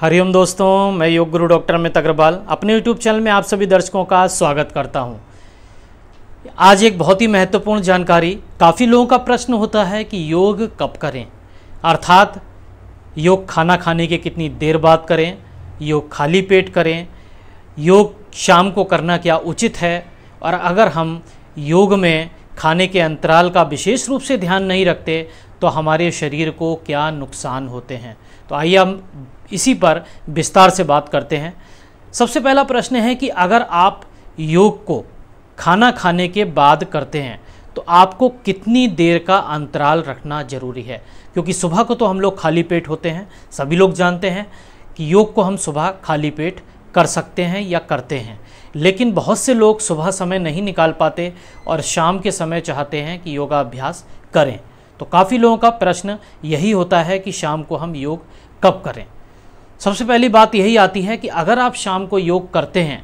हरिओम दोस्तों मैं योग गुरु डॉक्टर अमित अग्रवाल अपने यूट्यूब चैनल में आप सभी दर्शकों का स्वागत करता हूं। आज एक बहुत ही महत्वपूर्ण जानकारी काफ़ी लोगों का प्रश्न होता है कि योग कब करें अर्थात योग खाना खाने के कितनी देर बाद करें योग खाली पेट करें योग शाम को करना क्या उचित है और अगर हम योग में खाने के अंतराल का विशेष रूप से ध्यान नहीं रखते तो हमारे शरीर को क्या नुकसान होते हैं तो आइए हम इसी पर विस्तार से बात करते हैं सबसे पहला प्रश्न है कि अगर आप योग को खाना खाने के बाद करते हैं तो आपको कितनी देर का अंतराल रखना ज़रूरी है क्योंकि सुबह को तो हम लोग खाली पेट होते हैं सभी लोग जानते हैं कि योग को हम सुबह खाली पेट कर सकते हैं या करते हैं लेकिन बहुत से लोग सुबह समय नहीं निकाल पाते और शाम के समय चाहते हैं कि योगाभ्यास करें तो काफ़ी लोगों का प्रश्न यही होता है कि शाम को हम योग कब करें सबसे पहली बात यही आती है कि अगर आप शाम को योग करते हैं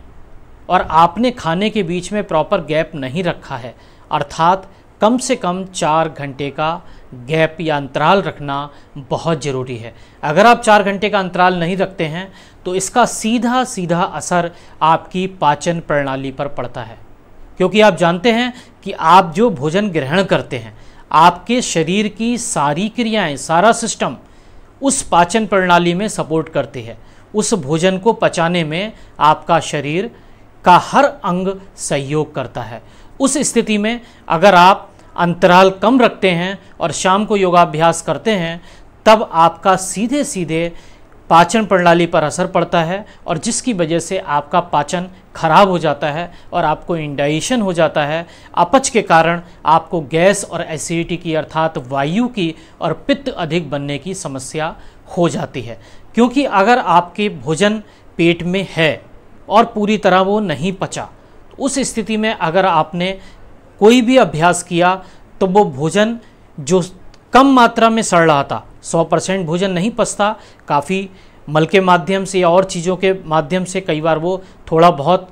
और आपने खाने के बीच में प्रॉपर गैप नहीं रखा है अर्थात कम से कम चार घंटे का गैप या अंतराल रखना बहुत ज़रूरी है अगर आप चार घंटे का अंतराल नहीं रखते हैं तो इसका सीधा सीधा असर आपकी पाचन प्रणाली पर पड़ता है क्योंकि आप जानते हैं कि आप जो भोजन ग्रहण करते हैं आपके शरीर की सारी क्रियाएं सारा सिस्टम उस पाचन प्रणाली में सपोर्ट करती है उस भोजन को पचाने में आपका शरीर का हर अंग सहयोग करता है उस स्थिति में अगर आप अंतराल कम रखते हैं और शाम को योगाभ्यास करते हैं तब आपका सीधे सीधे पाचन प्रणाली पर असर पड़ता है और जिसकी वजह से आपका पाचन खराब हो जाता है और आपको इंडाइशन हो जाता है अपच के कारण आपको गैस और एसिडिटी की अर्थात वायु की और पित्त अधिक बनने की समस्या हो जाती है क्योंकि अगर आपके भोजन पेट में है और पूरी तरह वो नहीं पचा तो उस स्थिति में अगर आपने कोई भी अभ्यास किया तो वो भोजन जो कम मात्रा में सड़ रहा था 100 परसेंट भोजन नहीं पचता काफ़ी मल के माध्यम से या और चीज़ों के माध्यम से कई बार वो थोड़ा बहुत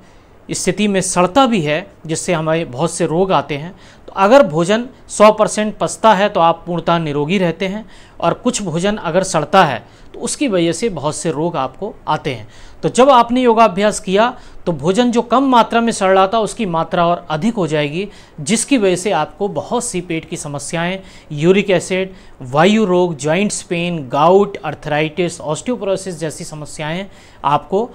स्थिति में सड़ता भी है जिससे हमारे बहुत से रोग आते हैं तो अगर भोजन 100 परसेंट पसता है तो आप पूर्णतः निरोगी रहते हैं और कुछ भोजन अगर सड़ता है तो उसकी वजह से बहुत से रोग आपको आते हैं तो जब आपने योगाभ्यास किया तो भोजन जो कम मात्रा में सड़ रहा था उसकी मात्रा और अधिक हो जाएगी जिसकी वजह से आपको बहुत सी पेट की समस्याएं यूरिक एसिड वायु रोग joints pain gout arthritis osteoporosis जैसी समस्याएं आपको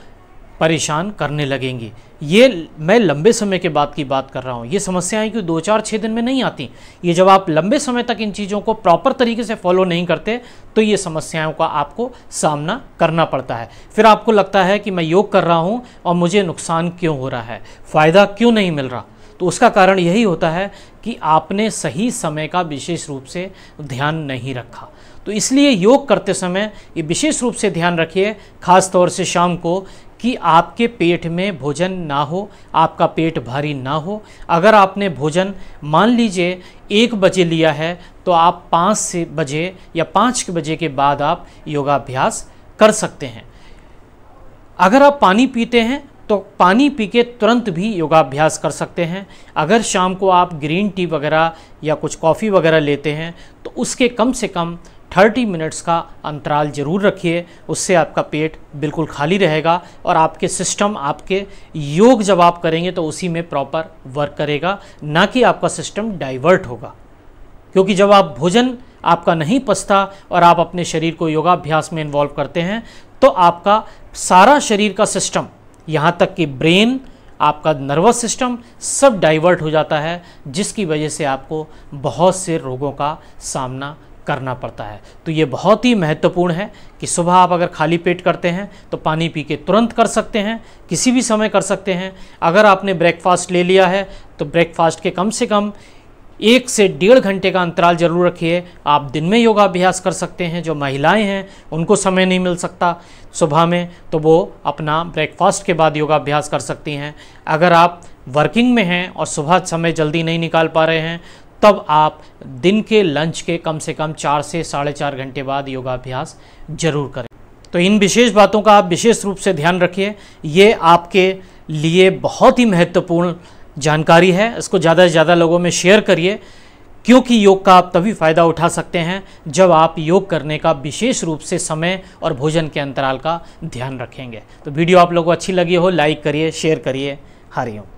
परेशान करने लगेंगी ये मैं लंबे समय के बाद की बात कर रहा हूँ ये समस्याएं क्यों दो चार छः दिन में नहीं आती ये जब आप लंबे समय तक इन चीज़ों को प्रॉपर तरीके से फॉलो नहीं करते तो ये समस्याओं का आपको सामना करना पड़ता है फिर आपको लगता है कि मैं योग कर रहा हूँ और मुझे नुकसान क्यों हो रहा है फ़ायदा क्यों नहीं मिल रहा तो उसका कारण यही होता है कि आपने सही समय का विशेष रूप से ध्यान नहीं रखा तो इसलिए योग करते समय ये विशेष रूप से ध्यान रखिए खास तौर से शाम को कि आपके पेट में भोजन ना हो आपका पेट भारी ना हो अगर आपने भोजन मान लीजिए एक बजे लिया है तो आप पाँच से बजे या पाँच बजे के बाद आप योगाभ्यास कर सकते हैं अगर आप पानी पीते हैं तो पानी पी के तुरंत भी योगाभ्यास कर सकते हैं अगर शाम को आप ग्रीन टी वगैरह या कुछ कॉफ़ी वगैरह लेते हैं तो उसके कम से कम 30 मिनट्स का अंतराल ज़रूर रखिए उससे आपका पेट बिल्कुल खाली रहेगा और आपके सिस्टम आपके योग जब आप करेंगे तो उसी में प्रॉपर वर्क करेगा ना कि आपका सिस्टम डाइवर्ट होगा क्योंकि जब आप भोजन आपका नहीं पसता और आप अपने शरीर को योगाभ्यास में इन्वॉल्व करते हैं तो आपका सारा शरीर का सिस्टम यहाँ तक कि ब्रेन आपका नर्वस सिस्टम सब डाइवर्ट हो जाता है जिसकी वजह से आपको बहुत से रोगों का सामना करना पड़ता है तो ये बहुत ही महत्वपूर्ण है कि सुबह आप अगर खाली पेट करते हैं तो पानी पी के तुरंत कर सकते हैं किसी भी समय कर सकते हैं अगर आपने ब्रेकफास्ट ले लिया है तो ब्रेकफास्ट के कम से कम एक से डेढ़ घंटे का अंतराल जरूर रखिए आप दिन में योगाभ्यास कर सकते हैं जो महिलाएं हैं उनको समय नहीं मिल सकता सुबह में तो वो अपना ब्रेकफास्ट के बाद योगाभ्यास कर सकती हैं अगर आप वर्किंग में हैं और सुबह समय जल्दी नहीं निकाल पा रहे हैं तब आप दिन के लंच के कम से कम चार से साढ़े चार घंटे बाद योगाभ्यास जरूर करें तो इन विशेष बातों का आप विशेष रूप से ध्यान रखिए ये आपके लिए बहुत ही महत्वपूर्ण जानकारी है इसको ज़्यादा से ज़्यादा लोगों में शेयर करिए क्योंकि योग का आप तभी फ़ायदा उठा सकते हैं जब आप योग करने का विशेष रूप से समय और भोजन के अंतराल का ध्यान रखेंगे तो वीडियो आप लोगों को अच्छी लगी हो लाइक करिए शेयर करिए हरिओम